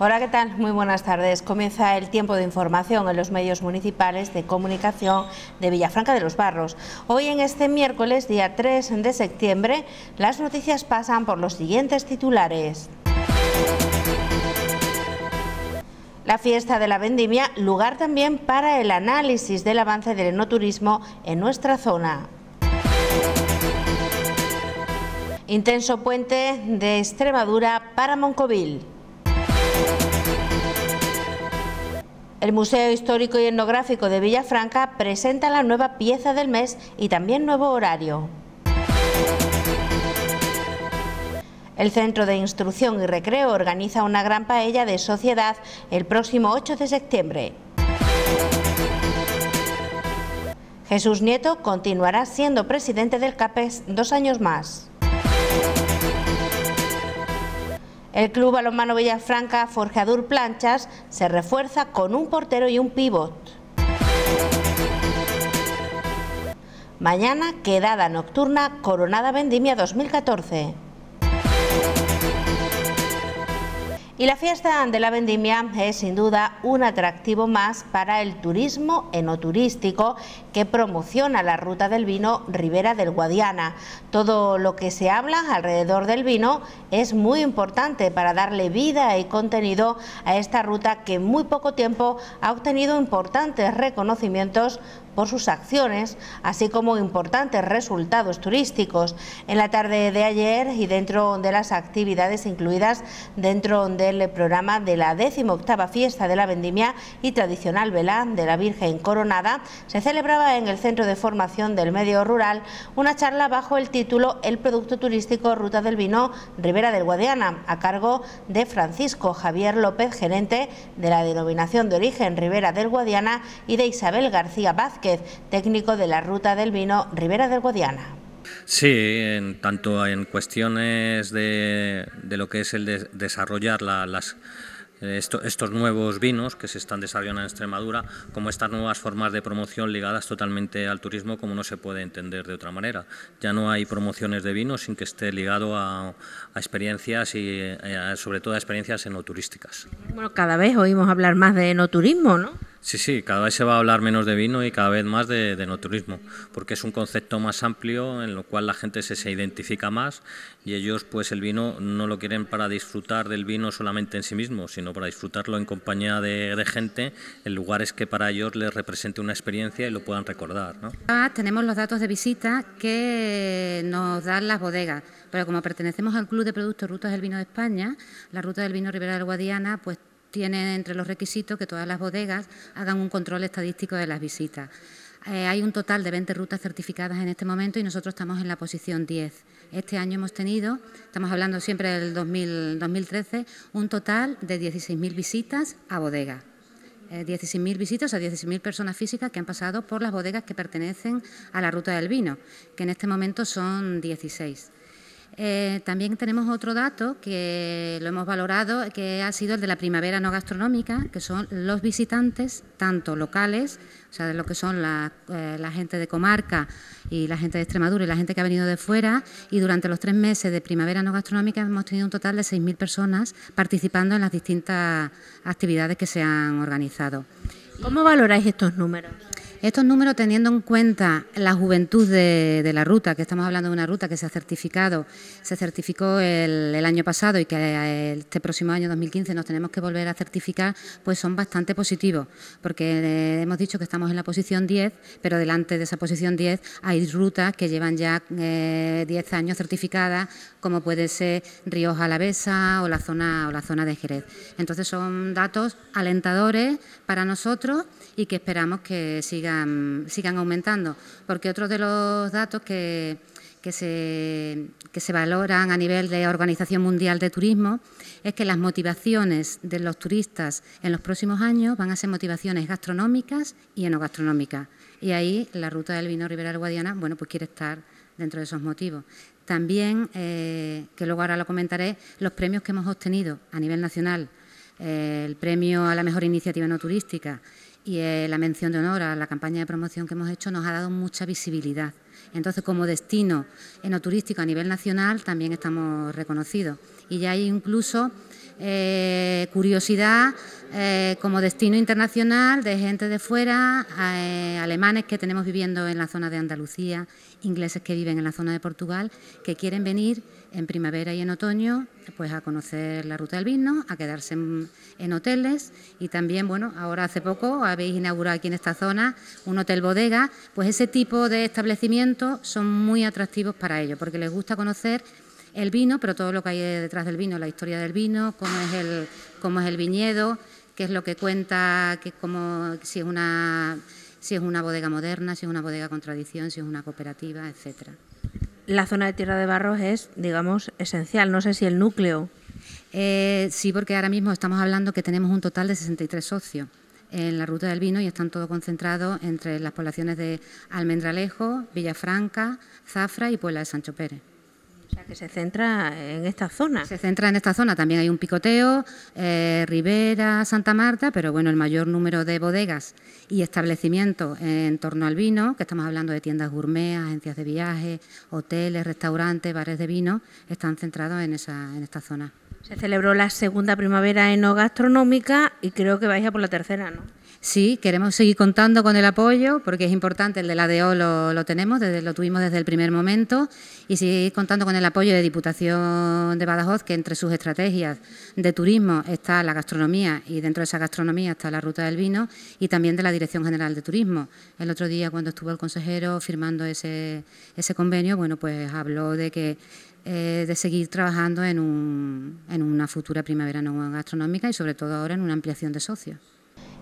Hola, ¿qué tal? Muy buenas tardes. Comienza el tiempo de información en los medios municipales de comunicación de Villafranca de los Barros. Hoy en este miércoles, día 3 de septiembre, las noticias pasan por los siguientes titulares. La fiesta de la vendimia, lugar también para el análisis del avance del enoturismo en nuestra zona. Intenso puente de Extremadura para Moncovil. El Museo Histórico y Etnográfico de Villafranca presenta la nueva pieza del mes y también nuevo horario. El Centro de Instrucción y Recreo organiza una gran paella de sociedad el próximo 8 de septiembre. Jesús Nieto continuará siendo presidente del CAPES dos años más. El Club Balonmano Villafranca forjadur Planchas se refuerza con un portero y un pívot. Mañana, quedada nocturna, Coronada Vendimia 2014. Y la fiesta de la vendimia es sin duda un atractivo más para el turismo enoturístico que promociona la ruta del vino Ribera del Guadiana. Todo lo que se habla alrededor del vino es muy importante para darle vida y contenido a esta ruta que en muy poco tiempo ha obtenido importantes reconocimientos por sus acciones, así como importantes resultados turísticos. En la tarde de ayer y dentro de las actividades incluidas dentro del programa de la 18 Fiesta de la Vendimia y tradicional Velá de la Virgen Coronada, se celebraba en el Centro de Formación del Medio Rural una charla bajo el título El Producto Turístico Ruta del Vino Ribera del Guadiana, a cargo de Francisco Javier López, gerente de la Denominación de Origen Ribera del Guadiana y de Isabel García Vázquez técnico de la Ruta del Vino Ribera del Guadiana. Sí, tanto en cuestiones de, lo que es el desarrollar estos nuevos vinos que se están desarrollando en Extremadura, como estas nuevas formas de promoción ligadas totalmente al turismo, como no se puede entender de otra manera. Ya no hay promociones de vino sin que esté ligado a, experiencias y eh, sobre todo a experiencias enoturísticas. Bueno, cada vez oímos hablar más de enoturismo, ¿no? Sí, sí, cada vez se va a hablar menos de vino y cada vez más de, de, no turismo, porque es un concepto más amplio en lo cual la gente se, se identifica más y ellos pues el vino no lo quieren para disfrutar del vino solamente en sí mismo, sino para disfrutarlo en compañía de, gente en lugares que para ellos les represente una experiencia y lo puedan recordar. ¿no? Ah, tenemos los datos de visita que nos dan las bodegas, pero como pertenecemos al Club de Productos Rutas del Vino de España, la Ruta del Vino Ribera del Guadiana, pues tiene entre los requisitos que todas las bodegas hagan un control estadístico de las visitas. Eh, hay un total de 20 rutas certificadas en este momento y nosotros estamos en la posición 10. Este año hemos tenido, estamos hablando siempre del 2013, un total de 16.000 visitas a bodegas. Eh, 16.000 visitas, a 16.000 personas físicas que han pasado por las bodegas que pertenecen a la ruta del vino, que en este momento son 16. Eh, también tenemos otro dato que lo hemos valorado, que ha sido el de la primavera no gastronómica, que son los visitantes, tanto locales, o sea, de lo que son la, eh, la, gente de comarca y la gente de Extremadura y la gente que ha venido de fuera, y durante los tres meses de primavera no gastronómica hemos tenido un total de 6.000 personas participando en las distintas actividades que se han organizado. ¿Cómo valoráis estos números? Estos números, teniendo en cuenta la juventud de, la ruta, que estamos hablando de una ruta que se ha certificado, se certificó el, año pasado y que eh, este próximo año 2015 nos tenemos que volver a certificar, pues son bastante positivos, porque eh, hemos dicho que estamos en la posición 10, pero delante de esa posición 10 hay rutas que llevan ya 10 eh, años certificadas, como puede ser Ríos Alavesa o la zona o la zona de Jerez. Entonces son datos alentadores para nosotros y que esperamos que siga sigan, aumentando. Porque otro de los datos que, que se, que se, valoran a nivel de Organización Mundial de Turismo es que las motivaciones de los turistas en los próximos años van a ser motivaciones gastronómicas y enogastronómicas. Y ahí la ruta del vino Ribera Guadiana, bueno, pues quiere estar dentro de esos motivos. También, eh, que luego ahora lo comentaré, los premios que hemos obtenido a nivel nacional, eh, el premio a la mejor iniciativa no turística, y eh, la mención de honor a la campaña de promoción que hemos hecho nos ha dado mucha visibilidad. Entonces, como destino enoturístico a nivel nacional, también estamos reconocidos. Y ya hay incluso eh, curiosidad eh, como destino internacional de gente de fuera, eh, alemanes que tenemos viviendo en la zona de Andalucía, ingleses que viven en la zona de Portugal, que quieren venir en primavera y en otoño pues a conocer la ruta del vino, a quedarse en, en hoteles y también, bueno, ahora hace poco habéis inaugurado aquí en esta zona un hotel bodega, pues ese tipo de establecimientos son muy atractivos para ellos porque les gusta conocer el vino, pero todo lo que hay detrás del vino, la historia del vino, cómo es el, es el viñedo, qué es lo que cuenta, si, es una, si es una bodega moderna, si es una bodega con tradición, si es una cooperativa, etcétera. La zona de Tierra de Barros es, digamos, esencial. No sé si el núcleo. Eh, sí, porque ahora mismo estamos hablando que tenemos un total de 63 socios en la ruta del vino y están todos concentrados entre las poblaciones de Almendralejo, Villafranca, Zafra y Puebla de Sancho Pérez. O sea, que se centra en esta zona. Se centra en esta zona. También hay un picoteo, eh, Rivera, Santa Marta, pero bueno, el mayor número de bodegas y establecimientos en torno al vino, que estamos hablando de tiendas gourmet, agencias de viaje, hoteles, restaurantes, bares de vino, están centrados en, esa, en esta zona. Se celebró la segunda primavera enogastronómica y creo que vais a por la tercera, ¿no? Sí, queremos seguir contando con el apoyo porque es importante, el la de lo, lo tenemos, desde, lo tuvimos desde el primer momento y seguir contando con el apoyo de Diputación de Badajoz, que entre sus estrategias de turismo está la gastronomía y dentro de esa gastronomía está la ruta del vino y también de la Dirección General de Turismo. El otro día cuando estuvo el consejero firmando ese, convenio, bueno, pues habló de que eh, de seguir trabajando en, en una futura primavera no gastronómica y sobre todo ahora en una ampliación de socios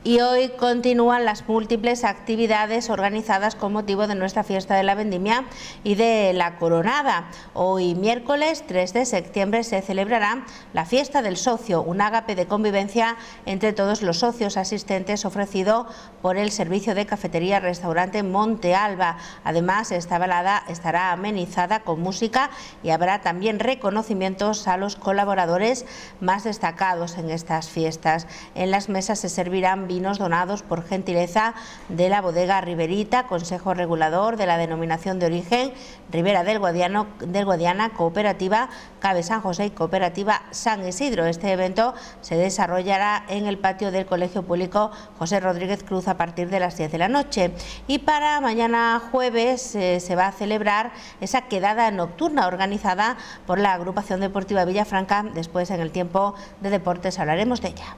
y hoy continúan las múltiples actividades organizadas con motivo de nuestra fiesta de la vendimia y de la coronada. Hoy miércoles 3 de septiembre se celebrará la fiesta del socio, un ágape de convivencia entre todos los socios asistentes ofrecido por el servicio de cafetería restaurante Monte Alba. Además, esta balada estará amenizada con música y habrá también reconocimientos a los colaboradores más destacados en estas fiestas. En las mesas se servirán donados por gentileza de la bodega Riverita, Consejo Regulador de la Denominación de Origen Ribera del, del Guadiana, Cooperativa Cabe San José y Cooperativa San Isidro. Este evento se desarrollará en el patio del Colegio Público José Rodríguez Cruz a partir de las 10 de la noche. Y para mañana jueves eh, se va a celebrar esa quedada nocturna organizada por la Agrupación Deportiva Villafranca. Después, en el tiempo de deportes, hablaremos de ella.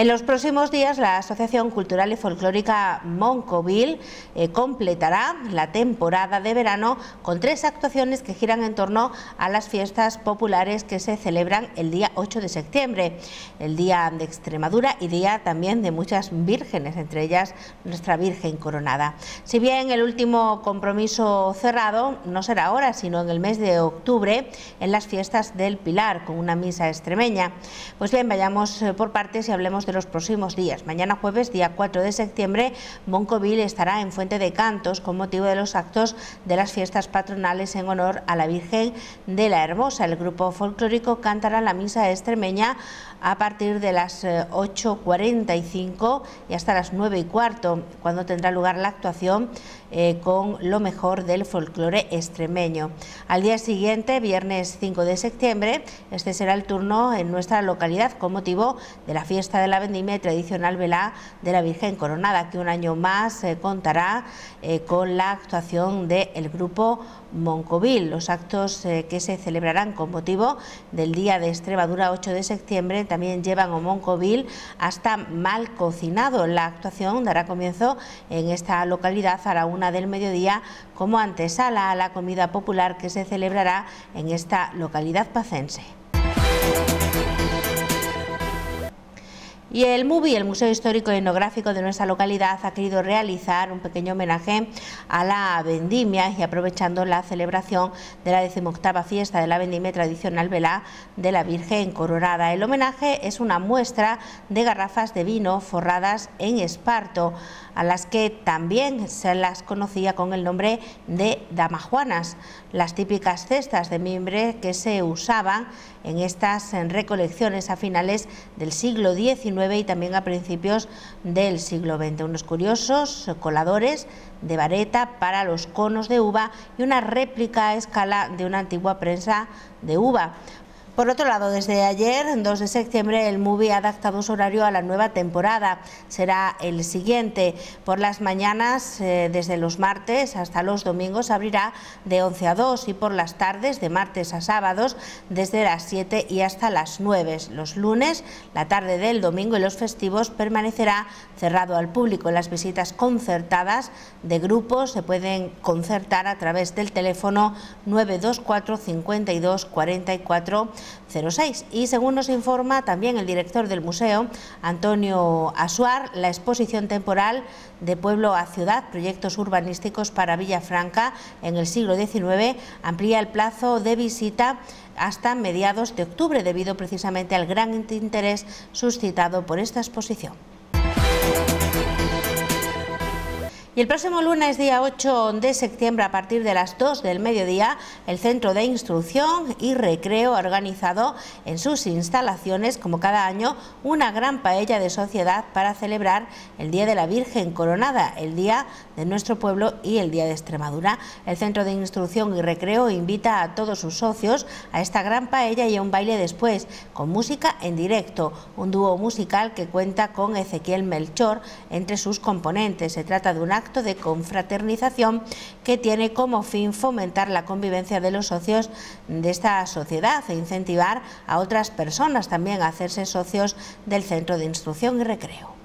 En los próximos días, la Asociación Cultural y Folclórica Moncoville eh, completará la temporada de verano con tres actuaciones que giran en torno a las fiestas populares que se celebran el día 8 de septiembre, el Día de Extremadura y día también de muchas vírgenes, entre ellas nuestra Virgen Coronada. Si bien el último compromiso cerrado no será ahora, sino en el mes de octubre, en las fiestas del Pilar, con una misa extremeña. Pues bien, vayamos eh, por partes y hablemos de los próximos días. Mañana jueves, día 4 de septiembre, ...Moncovil estará en Fuente de Cantos con motivo de los actos de las fiestas patronales en honor a la Virgen de la Hermosa. El grupo folclórico cantará la misa extremeña a partir de las 8.45 eh, y hasta las nueve y cuarto, cuando tendrá lugar la actuación eh, con lo mejor del folclore extremeño. Al día siguiente, viernes 5 de septiembre, este será el turno en nuestra localidad con motivo de la fiesta de la vendimia tradicional velá de la Virgen Coronada, que un año más eh, contará con la actuación del grupo Moncovil. Los actos eh, que se celebrarán con motivo del Día de Extremadura 8 de septiembre también llevan a Moncovil hasta mal cocinado. La actuación dará comienzo en esta localidad a la una del mediodía como antesala a la comida popular que se celebrará en esta localidad pacense. Y el MUBI, el Museo Histórico y e Etnográfico de nuestra localidad, ha querido realizar un pequeño homenaje a la vendimia y aprovechando la celebración de la decimoctava fiesta de la vendimia tradicional velá de la Virgen Coronada. El homenaje es una muestra de garrafas de vino forradas en esparto, a las que también se las conocía con el nombre de damajuanas, las típicas cestas de mimbre que se usaban en estas recolecciones a finales del siglo XIX y también a principios del siglo XX. Unos curiosos coladores de vareta para los conos de uva y una réplica a escala de una antigua prensa de uva. Por otro lado, desde ayer, 2 de septiembre, el MUVI ha adaptado su horario a la nueva temporada. Será el siguiente. Por las mañanas, eh, desde los martes hasta los domingos, abrirá de 11 a 2 y por las tardes, de martes a sábados, desde las 7 y hasta las 9. Los lunes, la tarde del domingo y los festivos permanecerá cerrado al público. Las visitas concertadas de grupos se pueden concertar a través del teléfono 924 5244 y según nos informa también el director del museo, Antonio Asuar, la exposición temporal de Pueblo a Ciudad, proyectos urbanísticos para Villafranca en el siglo XIX, amplía el plazo de visita hasta mediados de octubre debido precisamente al gran interés suscitado por esta exposición. Y el próximo lunes, día 8 de septiembre, a partir de las 2 del mediodía, el Centro de Instrucción y Recreo ha organizado en sus instalaciones, como cada año, una gran paella de sociedad para celebrar el Día de la Virgen Coronada, el día de nuestro pueblo y el Día de Extremadura. El Centro de Instrucción y Recreo invita a todos sus socios a esta gran paella y a un baile después, con música en directo, un dúo musical que cuenta con Ezequiel Melchor entre sus componentes. Se trata de un acto de confraternización que tiene como fin fomentar la convivencia de los socios de esta sociedad e incentivar a otras personas también a hacerse socios del Centro de Instrucción y Recreo.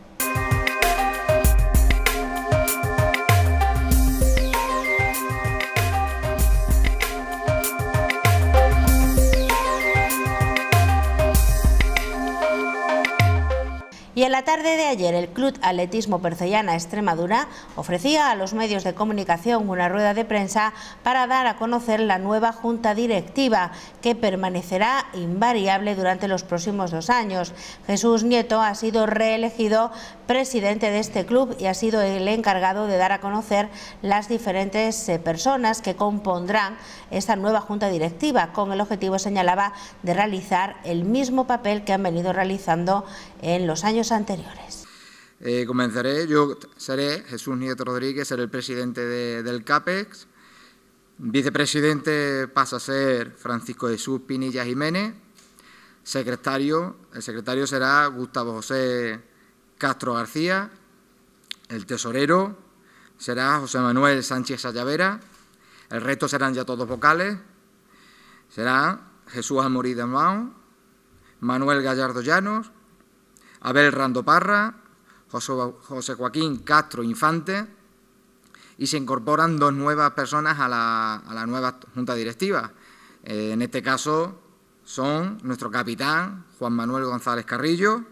en la tarde de ayer el Club Atletismo Percellana Extremadura ofrecía a los medios de comunicación una rueda de prensa para dar a conocer la nueva junta directiva que permanecerá invariable durante los próximos dos años. Jesús Nieto ha sido reelegido presidente de este club y ha sido el encargado de dar a conocer las diferentes eh, personas que compondrán esta nueva junta directiva, con el objetivo, señalaba, de realizar el mismo papel que han venido realizando en los años anteriores. Eh, comenzaré, yo seré Jesús Nieto Rodríguez, seré el presidente del CAPEX. Vicepresidente pasa a ser Francisco Jesús Pinilla Jiménez. Secretario, el secretario será Gustavo José Castro García. El tesorero será José Manuel Sánchez Ayavera. El resto serán ya todos vocales. Será Jesús Amorí de Mao, Manuel Gallardo Llanos, Abel Rando Parra, José Joaquín Castro Infante y se incorporan dos nuevas personas a la, nueva junta directiva. Eh, en este caso son nuestro capitán, Juan Manuel González Carrillo,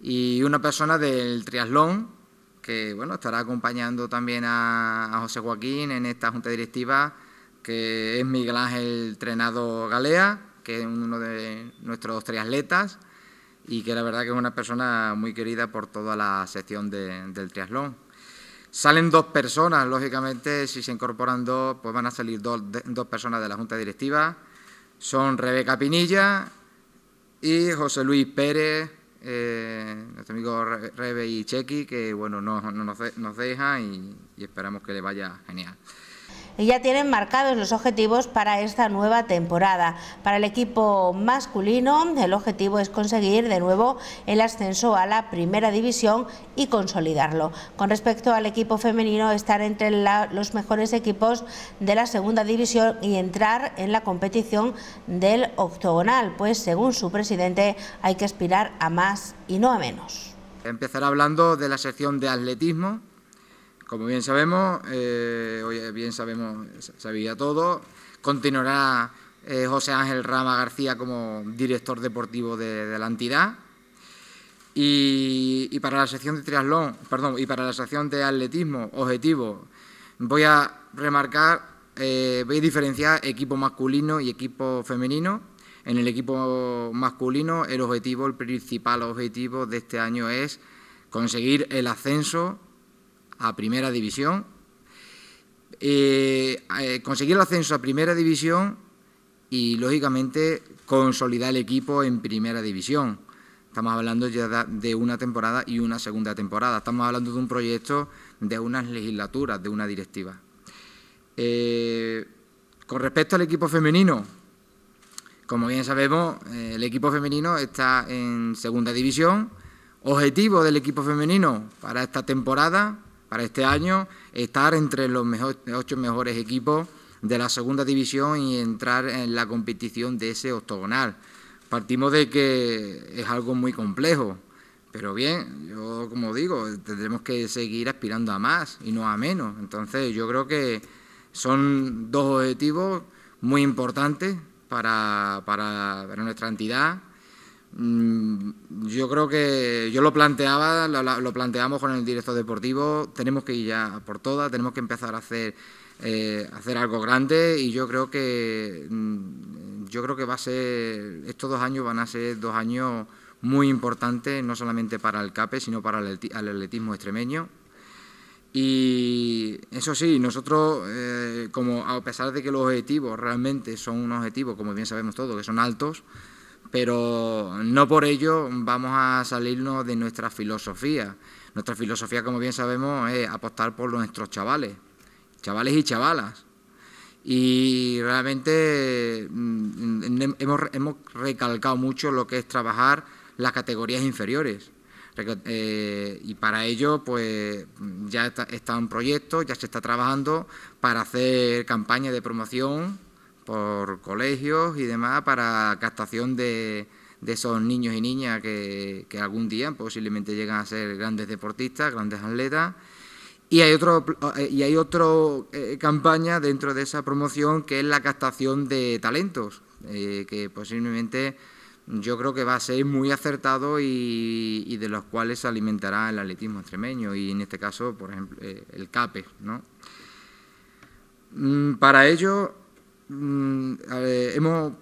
y una persona del triatlón que bueno, estará acompañando también a, José Joaquín en esta junta directiva, que es Miguel Ángel Trenado Galea, que es uno de nuestros triatletas y que la verdad que es una persona muy querida por toda la sección del triatlón. Salen dos personas, lógicamente, si se incorporan dos, pues van a salir dos, dos personas de la Junta Directiva. Son Rebeca Pinilla y José Luis Pérez, eh, nuestro amigo Rebe y Chequi, que bueno, nos, nos, deja y esperamos que le vaya genial y ya tienen marcados los objetivos para esta nueva temporada. Para el equipo masculino, el objetivo es conseguir de nuevo el ascenso a la primera división y consolidarlo. Con respecto al equipo femenino, estar entre los mejores equipos de la segunda división y entrar en la competición del octogonal, pues según su presidente hay que aspirar a más y no a menos. Empezará hablando de la sección de atletismo, como bien sabemos, eh, bien sabemos, sabía todo, continuará eh, José Ángel Rama García como director deportivo de, la entidad. Y, para la sección de triatlón, perdón, y para la sección de atletismo, objetivo, voy a remarcar, eh, voy a diferenciar equipo masculino y equipo femenino. En el equipo masculino, el objetivo, el principal objetivo de este año es conseguir el ascenso a Primera División, eh, eh, conseguir el ascenso a Primera División y, lógicamente, consolidar el equipo en Primera División. Estamos hablando ya de una temporada y una segunda temporada. Estamos hablando de un proyecto de unas legislaturas, de una directiva. Eh, con respecto al equipo femenino, como bien sabemos, el equipo femenino está en segunda división. Objetivo del equipo femenino para esta temporada, para este año, estar entre los ocho mejores equipos de la segunda división y entrar en la competición de ese octogonal. Partimos de que es algo muy complejo, pero bien, yo como digo, tendremos que seguir aspirando a más y no a menos. Entonces yo creo que son dos objetivos muy importantes para nuestra entidad Mm, yo creo que yo lo planteaba, lo, planteamos con el director deportivo, tenemos que ir ya por todas, tenemos que empezar a hacer, eh, hacer algo grande y yo creo que mm, yo creo que va a ser estos dos años van a ser dos años muy importantes, no solamente para el CAPE, sino para el, atletismo extremeño. Y eso sí, nosotros, eh, como a pesar de que los objetivos realmente son unos objetivos, como bien sabemos todos, que son altos, pero no por ello vamos a salirnos de nuestra filosofía. Nuestra filosofía, como bien sabemos, es apostar por nuestros chavales, chavales y chavalas. Y realmente mm, hemos, recalcado mucho lo que es trabajar las categorías inferiores. Eh, y para ello, pues ya está, un proyecto, ya se está trabajando para hacer campañas de promoción por colegios y demás para captación de, de esos niños y niñas que, algún día pues, posiblemente llegan a ser grandes deportistas, grandes atletas. Y hay otro eh, y hay otra eh, campaña dentro de esa promoción que es la captación de talentos, eh, que posiblemente yo creo que va a ser muy acertado y, de los cuales se alimentará el atletismo extremeño y en este caso, por ejemplo, el CAPE. ¿no? Mm, para ello, Mm, hemos,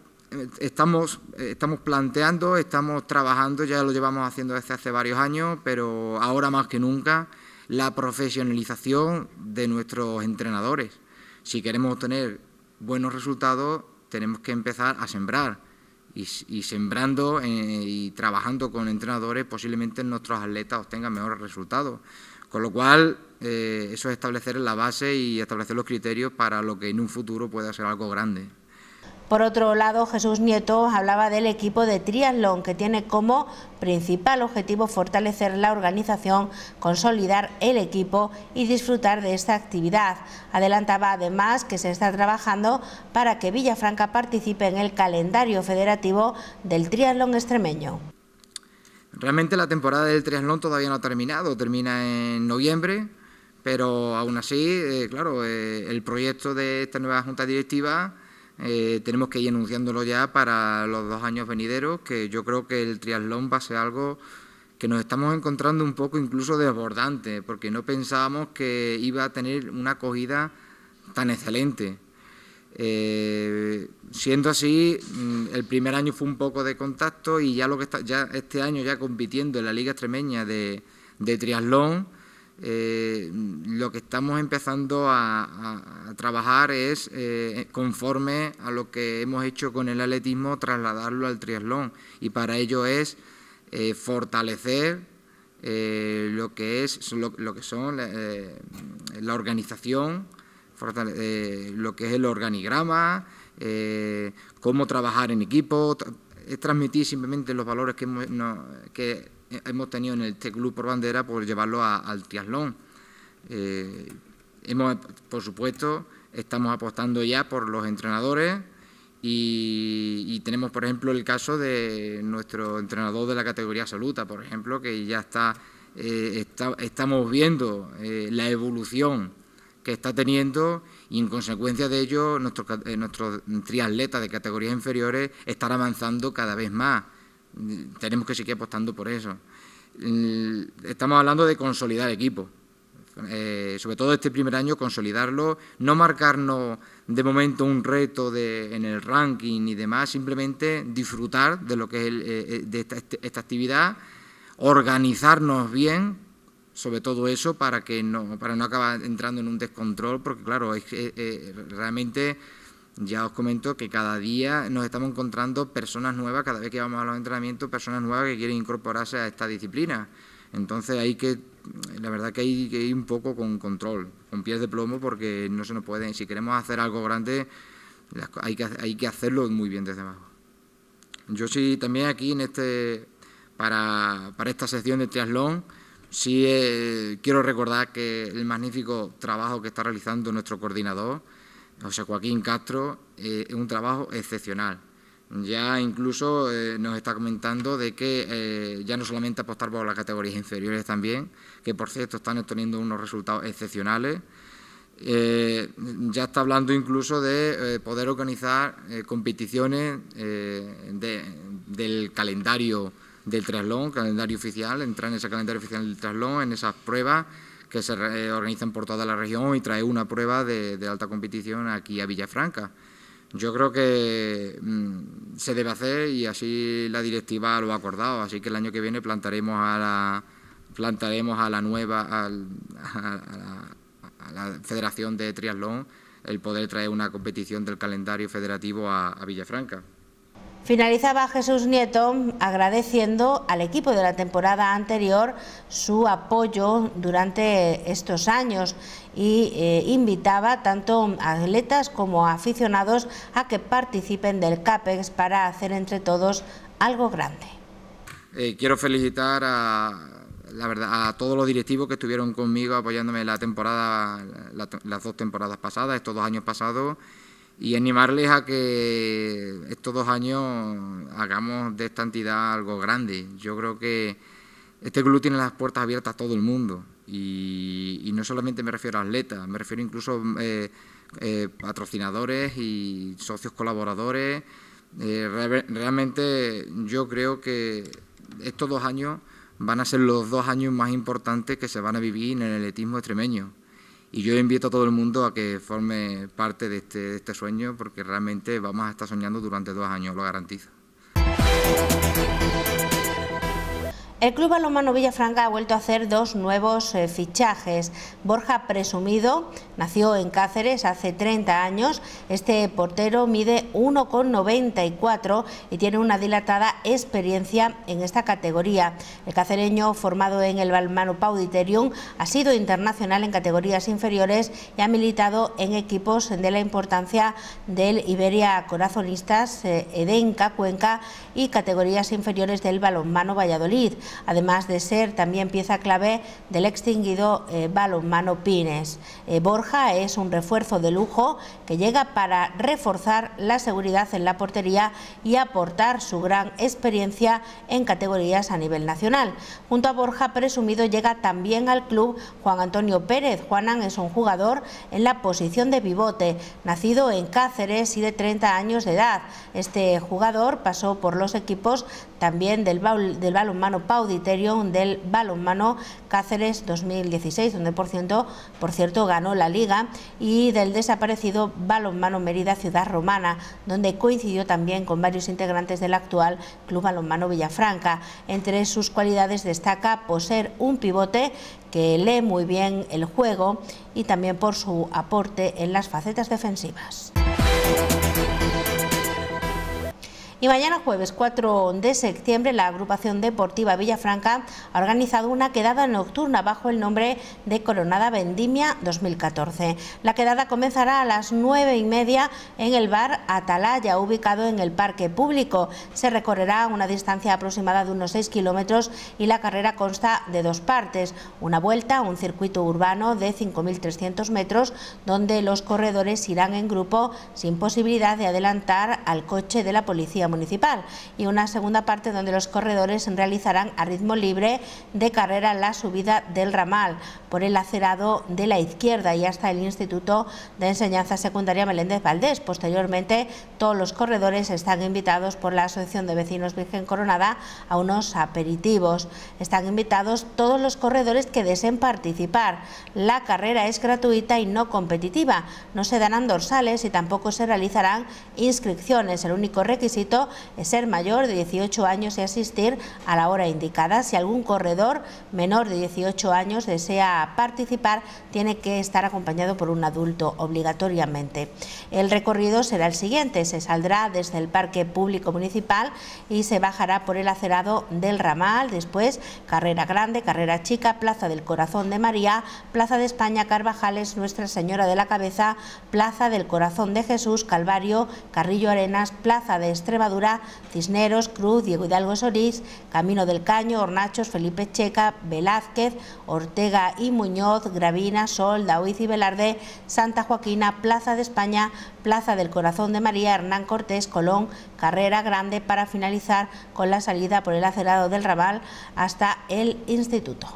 estamos, estamos planteando, estamos trabajando, ya lo llevamos haciendo desde hace varios años, pero ahora más que nunca la profesionalización de nuestros entrenadores. Si queremos obtener buenos resultados, tenemos que empezar a sembrar. Y, sembrando eh, y trabajando con entrenadores, posiblemente nuestros atletas obtengan mejores resultados. Con lo cual, eh, eso es establecer la base y establecer los criterios para lo que en un futuro pueda ser algo grande. Por otro lado, Jesús Nieto hablaba del equipo de triatlón que tiene como principal objetivo fortalecer la organización, consolidar el equipo y disfrutar de esta actividad. Adelantaba además que se está trabajando para que Villafranca participe en el calendario federativo del triatlón extremeño. Realmente la temporada del triatlón todavía no ha terminado, termina en noviembre pero aún así, eh, claro, eh, el proyecto de esta nueva Junta Directiva eh, tenemos que ir anunciándolo ya para los dos años venideros, que yo creo que el triatlón va a ser algo que nos estamos encontrando un poco incluso desbordante, porque no pensábamos que iba a tener una acogida tan excelente. siendo así, mm, el primer año fue un poco de contacto y ya lo que está, ya este año ya compitiendo en la Liga Extremeña de, de Triatlón, eh, lo que estamos empezando a, trabajar es, eh, conforme a lo que hemos hecho con el atletismo, trasladarlo al triatlón. Y para ello es eh, fortalecer lo, que es, lo, que son la organización, lo que es el organigrama, cómo trabajar en equipo, es transmitir simplemente los valores que, que eh, hemos tenido en el este Club por bandera por llevarlo al triatlón. Eh, hemos, por supuesto, estamos apostando ya por los entrenadores y, tenemos, por ejemplo, el caso de nuestro entrenador de la categoría absoluta, por ejemplo, que ya está, eh, estamos viendo la evolución que está teniendo y en consecuencia de ello nuestros, nuestros triatletas de categorías inferiores están avanzando cada vez más. Mm, tenemos que seguir apostando por eso. Mm, estamos hablando de consolidar equipos. Eh, sobre todo este primer año, consolidarlo, no marcarnos de momento un reto en el ranking y demás, simplemente disfrutar de lo que es eh, eh, este, esta, actividad, organizarnos bien, sobre todo eso, para que no, para no acabar entrando en un descontrol, porque claro, es, que realmente ya os comento que cada día nos estamos encontrando personas nuevas, cada vez que vamos a los entrenamientos, personas nuevas que quieren incorporarse a esta disciplina. Entonces hay que, la verdad que hay que ir un poco con control, con pies de plomo, porque no se nos puede, si queremos hacer algo grande, hay que, hacerlo muy bien desde abajo. Yo sí también aquí en este, para, esta sección de triatlón, sí eh, quiero recordar que el magnífico trabajo que está realizando nuestro coordinador, o sea, Joaquín Castro eh, es un trabajo excepcional. Ya incluso eh, nos está comentando de que eh, ya no solamente apostar por las categorías inferiores también, que por cierto están obteniendo unos resultados excepcionales. ya está hablando incluso de poder organizar competiciones del calendario del traslón, calendario oficial, entrar en ese calendario oficial del traslón, en esas pruebas que se eh, organizan por toda la región y trae una prueba de, alta competición aquí a Villafranca. Yo creo que mm, se debe hacer y así la directiva lo ha acordado, así que el año que viene plantaremos a la, plantaremos a la nueva, a, la Federación de Triatlón el poder traer una competición del calendario federativo a Villafranca. Finalizaba Jesús Nieto agradeciendo al equipo de la temporada anterior su apoyo durante estos años e invitaba tanto atletas como aficionados a que participen del CAPEX para hacer entre todos algo grande. Eh, quiero felicitar a, la verdad, a todos los directivos que estuvieron conmigo apoyándome la temporada, las dos temporadas pasadas, estos dos años pasados y animarles a que estos dos años hagamos de esta entidad algo grande. Yo creo que este club tiene las puertas abiertas a todo el mundo y, no solamente me refiero a atletas, me refiero incluso a eh, eh, patrocinadores y socios colaboradores. Eh, realmente yo creo que estos dos años van a ser los dos años más importantes que se van a vivir en el atletismo extremeño. Y yo invito a todo el mundo a que forme parte de este, este sueño porque realmente vamos a estar soñando durante dos años, lo garantizo. El Club Balonmano Villafranca ha vuelto a hacer dos nuevos eh, fichajes. Borja Presumido nació en Cáceres hace 30 años. Este portero mide 1,94 y tiene una dilatada experiencia en esta categoría. El cacereño, formado en el Balmano Pauditerium, ha sido internacional en categorías inferiores y ha militado en equipos de la importancia del Iberia Corazonistas, eh, Edenca, Cuenca y categorías inferiores del Balonmano Valladolid además de ser también pieza clave del extinguido eh, balonmano Pines. Eh, Borja es un refuerzo de lujo que llega para reforzar la seguridad en la portería y aportar su gran experiencia en categorías a nivel nacional. Junto a Borja Presumido llega también al club Juan Antonio Pérez. Juanan es un jugador en la posición de pivote, nacido en Cáceres y de 30 años de edad. Este jugador pasó por los equipos también del, del balonmano pauditerio del balonmano Cáceres 2016, donde por, cierto ganó la liga, y del desaparecido balonmano Mérida Ciudad Romana, donde coincidió también con varios integrantes del actual Club Balonmano Villafranca. Entre sus cualidades destaca poseer un pivote que lee muy bien el juego y también por su aporte en las facetas defensivas. Y mañana jueves 4 de septiembre la agrupación deportiva Villafranca ha organizado una quedada nocturna bajo el nombre de Coronada Vendimia 2014. La quedada comenzará a las 9 y media en el bar Atalaya, ubicado en el parque público. Se recorrerá una distancia aproximada de unos 6 kilómetros y la carrera consta de dos partes, una vuelta, un circuito urbano de 5.300 metros, donde los corredores irán en grupo sin posibilidad de adelantar al coche de la policía municipal y una segunda parte donde los corredores realizarán a ritmo libre de carrera la subida del ramal por el acerado de la izquierda y hasta el Instituto de Enseñanza Secundaria Meléndez Valdés. Posteriormente, todos los corredores están invitados por la Asociación de Vecinos Virgen Coronada a unos aperitivos. Están invitados todos los corredores que deseen participar. La carrera es gratuita y no competitiva. No se darán dorsales y tampoco se realizarán inscripciones. El único requisito ser mayor de 18 años y asistir a la hora indicada. Si algún corredor menor de 18 años desea participar, tiene que estar acompañado por un adulto obligatoriamente. El recorrido será el siguiente, se saldrá desde el Parque Público Municipal y se bajará por el acerado del Ramal, después Carrera Grande, Carrera Chica, Plaza del Corazón de María, Plaza de España, Carvajales, Nuestra Señora de la Cabeza, Plaza del Corazón de Jesús, Calvario, Carrillo Arenas, Plaza de Extremadura, Cisneros, Cruz, Diego Hidalgo Sorís, Camino del Caño, Hornachos, Felipe Checa, Velázquez, Ortega y Muñoz, Gravina, Sol, Dauiz y Velarde, Santa Joaquina, Plaza de España, Plaza del Corazón de María, Hernán Cortés, Colón, Carrera Grande para finalizar con la salida por el acerado del Raval hasta el Instituto.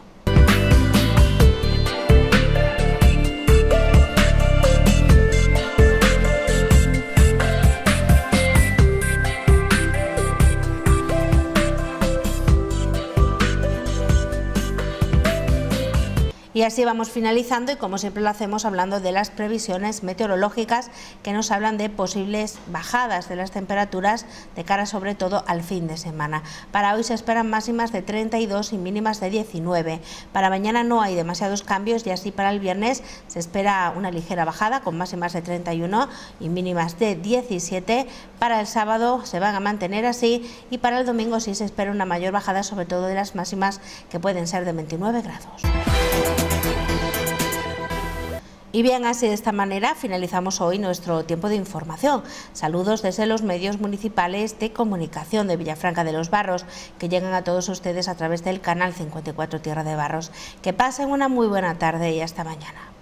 Y así vamos finalizando y como siempre lo hacemos hablando de las previsiones meteorológicas que nos hablan de posibles bajadas de las temperaturas de cara sobre todo al fin de semana. Para hoy se esperan máximas de 32 y mínimas de 19. Para mañana no hay demasiados cambios y así para el viernes se espera una ligera bajada con máximas de 31 y mínimas de 17. Para el sábado se van a mantener así y para el domingo sí se espera una mayor bajada sobre todo de las máximas que pueden ser de 29 grados. Y bien, así de esta manera finalizamos hoy nuestro tiempo de información. Saludos desde los medios municipales de comunicación de Villafranca de los Barros, que llegan a todos ustedes a través del canal 54 Tierra de Barros. Que pasen una muy buena tarde y hasta mañana.